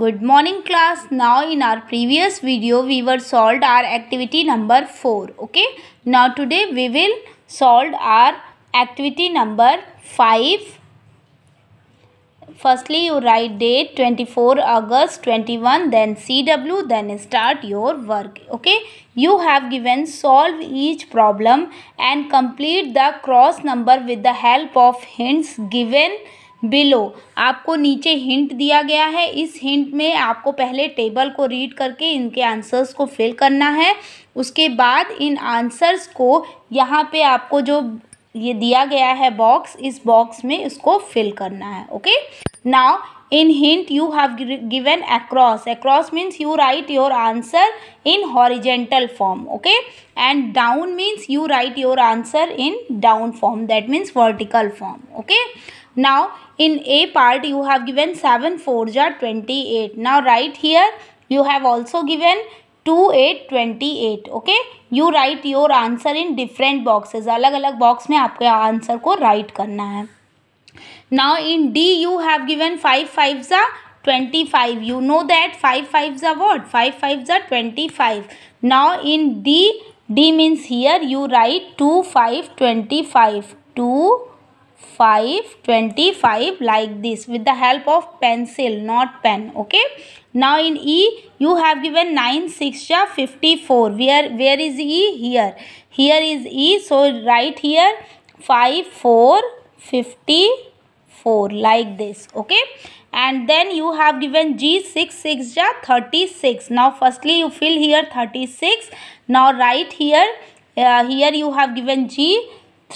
Good morning class. Now in our previous video we were solved our activity number 4. Okay. Now today we will solve our activity number 5. Firstly you write date 24 August 21 then CW then start your work. Okay. You have given solve each problem and complete the cross number with the help of hints given below आपको नीचे hint दिया गया है इस hint में आपको पहले table को रीड करके इनके आंसर्स को फिल करना है उसके बाद इन आंसर्स को यहाँ पे आपको जो ये दिया गया है बॉक्स इस बॉक्स में इसको फिल करना है okay now in hint you have given across across means you write your answer in horizontal form okay and down means you write your answer in down form that means vertical form okay now in a part you have given 7 fours are 28 now right here you have also given 2 8 28 okay you write your answer in different boxes अलग अलग box में आपके answer को write करना है now in D you have given five five ज़ा twenty five you know that five five ज़ा what five five ज़ा twenty five now in D D means here you write two five twenty five two 5 25 like this with the help of pencil not pen okay now in e you have given 9 6 54 where where is e here here is e so right here 5 4 54 like this okay and then you have given g 6 6 ja 36 now firstly you fill here 36 now right here uh, here you have given g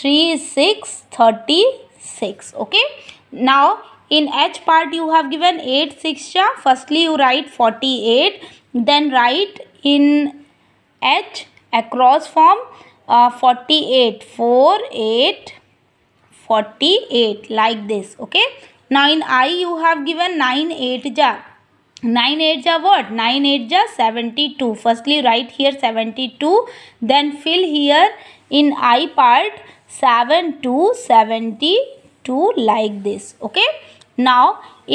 3 6 36 6 okay now in h part you have given 8 6 ja. firstly you write 48 then write in h across form uh, 48 4 8 48 like this okay now in i you have given 9 8 ja 9 8 ja what 9 8 ja 72 firstly write here 72 then fill here in i part 7 2 72 2 like this okay now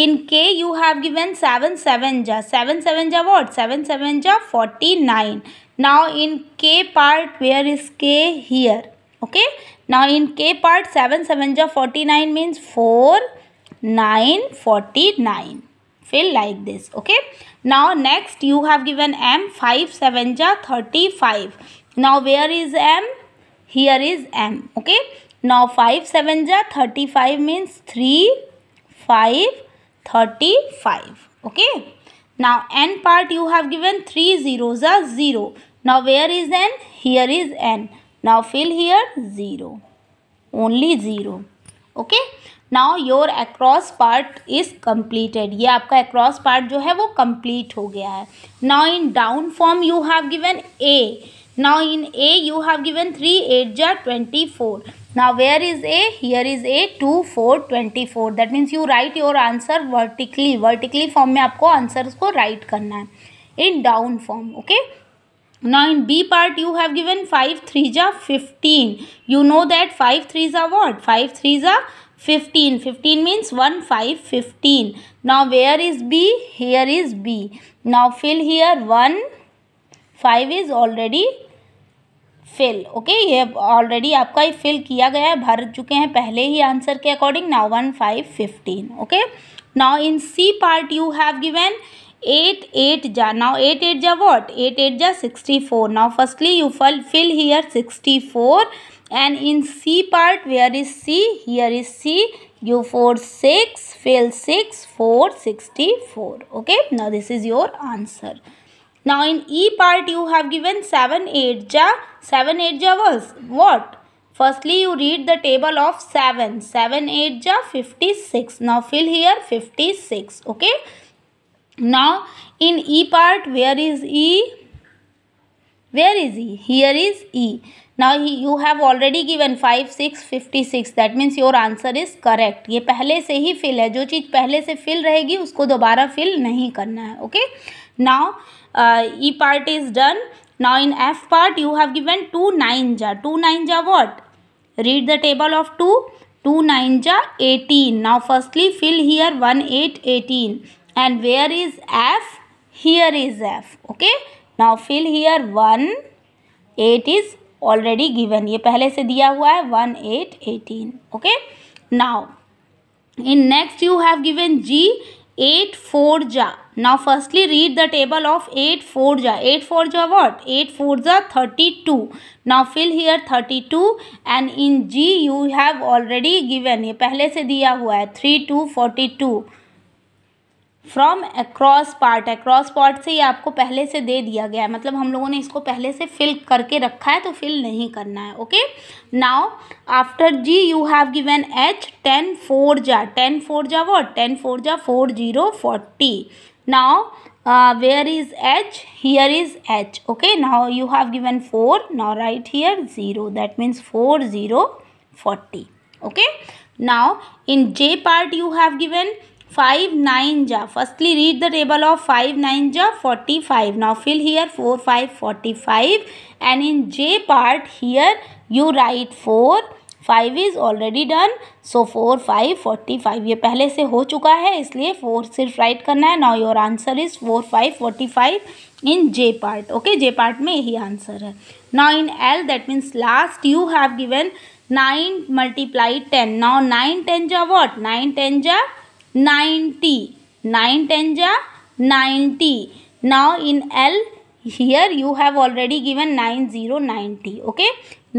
in K you have given 7 7 ja 7 7 ja what 7 7 ja 49 now in K part where is K here okay now in K part 7 7 ja 49 means 4 9 49 fill like this okay now next you have given M 5 7 ja 35 now where is M here is M okay now five seven जा thirty five means three five thirty five okay now N part you have given three zero जा zero now where is N here is N now fill here zero only zero okay now your across part is completed ये आपका across part जो है वो complete हो गया है now in down form you have given A Now in A you have given 3 8 jar 24. Now where is A? Here is A 2 4 24. That means you write your answer vertically. Vertically form me, आपको answers को write करना है in down form. Okay. Now in B part you have given 5 3 jar 15. You know that 5 3 are what? 5 3 are 15. 15 means 1 5 15. Now where is B? Here is B. Now fill here 1 five is already fill okay ये already आपका ही fill किया गया है भर चुके हैं पहले ही आंसर के according now one five fifteen okay now in C part you have given eight eight जा नाउ एट एट जा वॉट एट एट जा sixty four now firstly you fill fill here sixty four in C part where is C here is C you four six fill six four sixty four okay now this is your answer Now in E part you have given 7 8 ja, 7 8 ja was what? Firstly you read the table of 7. 7 8 ja 56. Now fill here 56. Okay. Now in E part where is E? Where is E? Here is E. Now you have already given five six fifty six that means your answer is correct ये पहले से ही fill है जो चीज़ पहले से fill रहेगी उसको दोबारा फिल नहीं करना है okay now E part is done now in F part you have given two nine जा टू नाइन जा what read the table of two two nine जा eighteen now firstly fill here one eight eighteen and where is F here is F okay now fill here one eight is already given ये पहले से दिया हुआ है one eight eighteen okay now in next you have given G eight four जा now firstly read the table of eight four जा eight four जा what eight four जा thirty two now fill here thirty two and in G you have already given ये पहले से दिया हुआ है three two forty two from across part across part से ये आपको पहले से दे दिया गया है मतलब हम लोगों ने इसको पहले से फिल करके रखा है तो फिल नहीं करना है okay now after G you have given H ten four जा टेन फोर जा वॉट टेन फोर जा four zero forty now where is H here is H okay now you have given four now write here zero that means four zero forty okay now in J part you have given five nine जा firstly read the table of five nine जा forty five now fill here four five forty five and in J part here you write four five is already done so four five forty five ये पहले से हो चुका है इसलिए four सिर्फ write करना है now your answer is four five forty five in J part okay J part में यही आंसर है now in L that means last you have given nine multiply ten now nine ten जा what nine ten जा ninety nine ten जा ninety now in L here you have already given nine zero ninety okay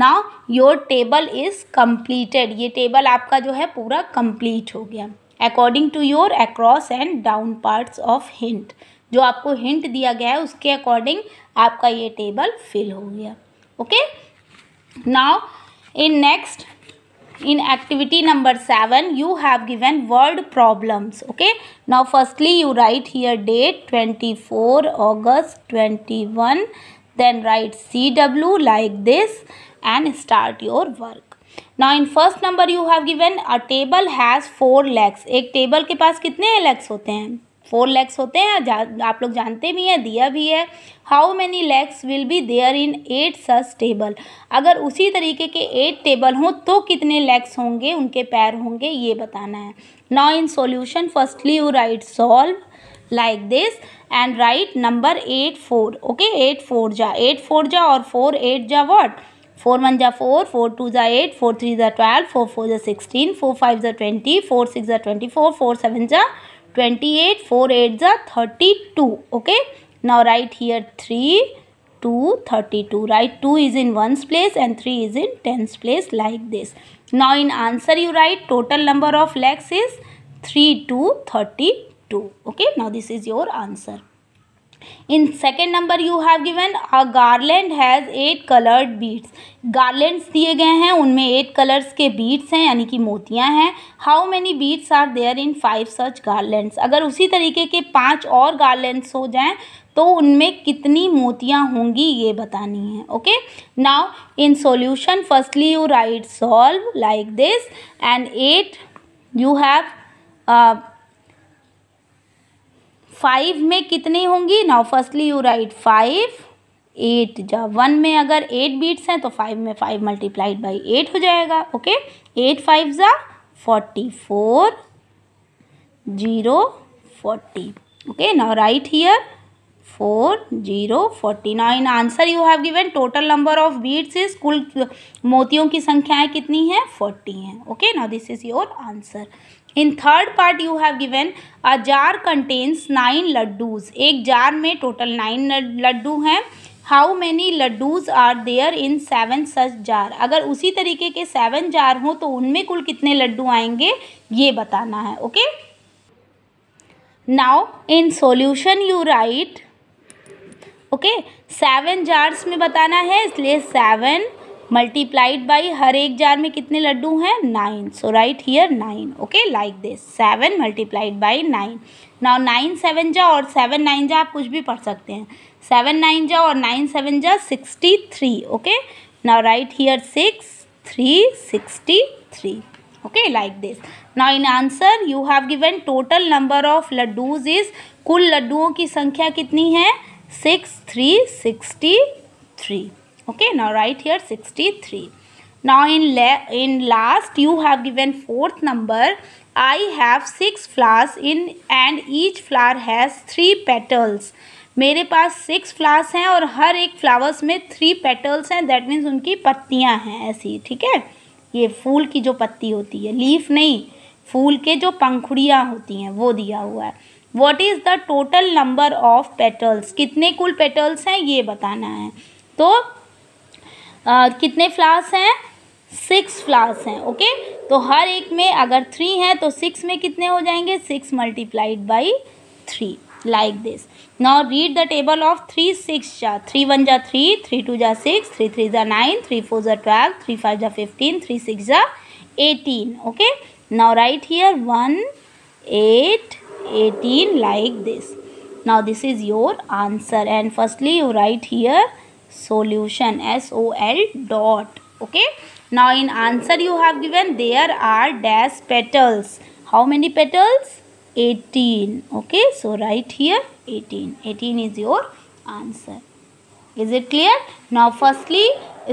now your table is completed ये table आपका जो है पूरा complete हो गया according to your across and down parts of hint जो आपको हिंट दिया गया है उसके अकॉर्डिंग आपका ये टेबल फिल हो गया okay now in next in activity number 7 you have given word problems okay now firstly you write here date 24 august 21 then write cw like this and start your work now in first number you have given a table has 4 legs ek table ke paas kitne legs hote hain four legs होते हैं आप लोग जानते भी हैं दिया भी है how many legs will be there in eight such table अगर उसी तरीके के एट टेबल हों तो कितने लैक्स होंगे उनके पैर होंगे ये बताना है now in solution firstly you write solve like this and write number eight four okay eight four जा एट फोर जा और फोर एट जा वॉट फोर वन जा फोर फोर टू जा एट फोर थ्री जा ट्वेल्व फोर फोर जा sixteen four five जा twenty four six जा ट्वेंटी फोर फोर सेवन जा 28 4 8s are 32 okay now write here 3 2 32 right 2 is in ones place and 3 is in tens place like this now in answer you write total number of legs is 3 2 32 okay now this is your answer in second number you have given a garland has eight coloured beads garland दिए गए हैं उनमें eight colours के beads हैं यानी कि मोतियाँ हैं how many beads are there in five such garland अगर उसी तरीके के पाँच और गार्लैंड्स हो जाएं तो उनमें कितनी मोतियाँ होंगी ये बतानी है okay now in solution firstly you write solve like this and eight you have five में कितनी होंगी now firstly you write five eight जब वन में अगर एट बीट्स हैं तो फाइव में फाइव मल्टीप्लाइड बाई एट हो जाएगा ओके एट फाइव ज़ा forty four zero forty okay write four zero forty now in answer you have given total number of beads is कुल मोतियों की संख्याएं कितनी हैं फोर्टी हैं okay now this is your answer in third part you have given a jar contains nine laddoos एक jar में total nine laddoo हैं how many laddoos are there in seven such jar अगर उसी तरीके के सेवन जार हों तो उनमें कुल कितने लड्डू आएंगे ये बताना है okay now in solution you write okay seven jars में बताना है इसलिए सेवन मल्टीप्लाइड बाई हर एक जार में कितने लड्डू हैं nine so write here nine okay like this seven multiplied by nine now nine seven जा और सेवन नाइन जा आप कुछ भी पढ़ सकते हैं सेवन नाइन जा और नाइन सेवन जा sixty three okay now write here six three sixty three okay like this now in answer you have given total number of laddoos is कुल लड्डुओं की संख्या कितनी है six three sixty three okay now write here 63 now in, la in last you have given fourth number. I have six flowers in and each flower has three petals. मेरे पास six flowers हैं और हर एक flowers में three petals हैं that means उनकी पत्तियां हैं ऐसी ठीक है ये फूल की जो पत्ती होती है लीफ नहीं फूल के जो पंखुड़ियाँ होती हैं वो दिया हुआ है what is the total number of petals कितने कुल पेटल्स हैं ये बताना है तो आ, कितने फ्लावर्स हैं सिक्स फ्लावर्स हैं ओके तो हर एक में अगर थ्री हैं तो सिक्स में कितने हो जाएंगे six multiplied by three like this now read the table of three six जा थ्री वन जा थ्री थ्री टू जा सिक्स थ्री थ्री जा नाइन थ्री फोर जा ट्वेल्व थ्री फाइव जा फिफ्टीन थ्री सिक्स जा eighteen okay now write here one eight eighteen like this now this is your answer and firstly you write here solution sol dot okay now in answer you have given there are dash petals how many petals 18 okay so right here 18 18 is your answer is it clear now firstly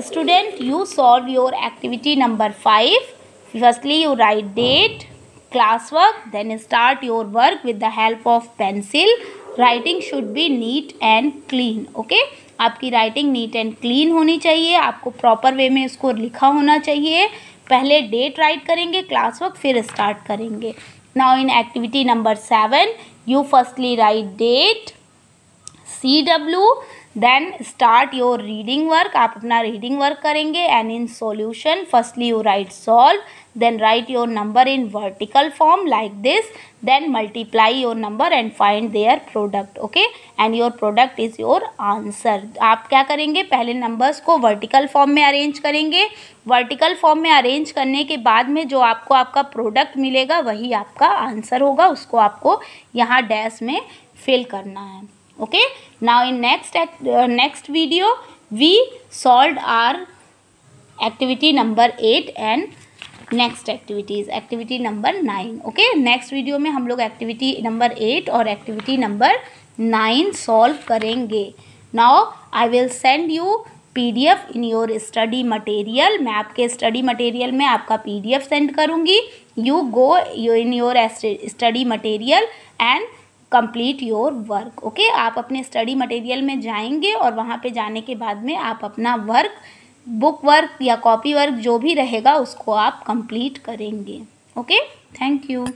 student you solve your activity number 5 firstly you write date classwork then start your work with the help of pencil writing should be neat and clean okay आपकी writing neat and clean होनी चाहिए आपको proper way में इसको लिखा होना चाहिए पहले डेट राइट करेंगे क्लास वर्क फिर स्टार्ट करेंगे now in activity number seven you firstly write date C W then start your reading work आप अपना रीडिंग वर्क करेंगे and in solution firstly you write solve then write your number in vertical form like this then multiply your number and find their product okay and your product is your answer आप क्या करेंगे पहले numbers को vertical form में arrange करेंगे vertical form में arrange करने के बाद में जो आपको आपका प्रोडक्ट मिलेगा वही आपका आंसर होगा उसको आपको यहाँ डैश में फिल करना है okay now in next uh, next video we solved our activity number 8 and next activities activity number nine okay next video में हम लोग एक्टिविटी नंबर एट और एक्टिविटी नंबर नाइन सॉल्व करेंगे now I will send you PDF in your study material मैं आपके study material में आपका PDF send करूँगी you go in your study material and complete your work okay आप अपने study material में जाएंगे और वहाँ पे जाने के बाद में आप अपना वर्क बुक वर्क या कॉपी वर्क जो भी रहेगा उसको आप कंप्लीट करेंगे ओके थैंक यू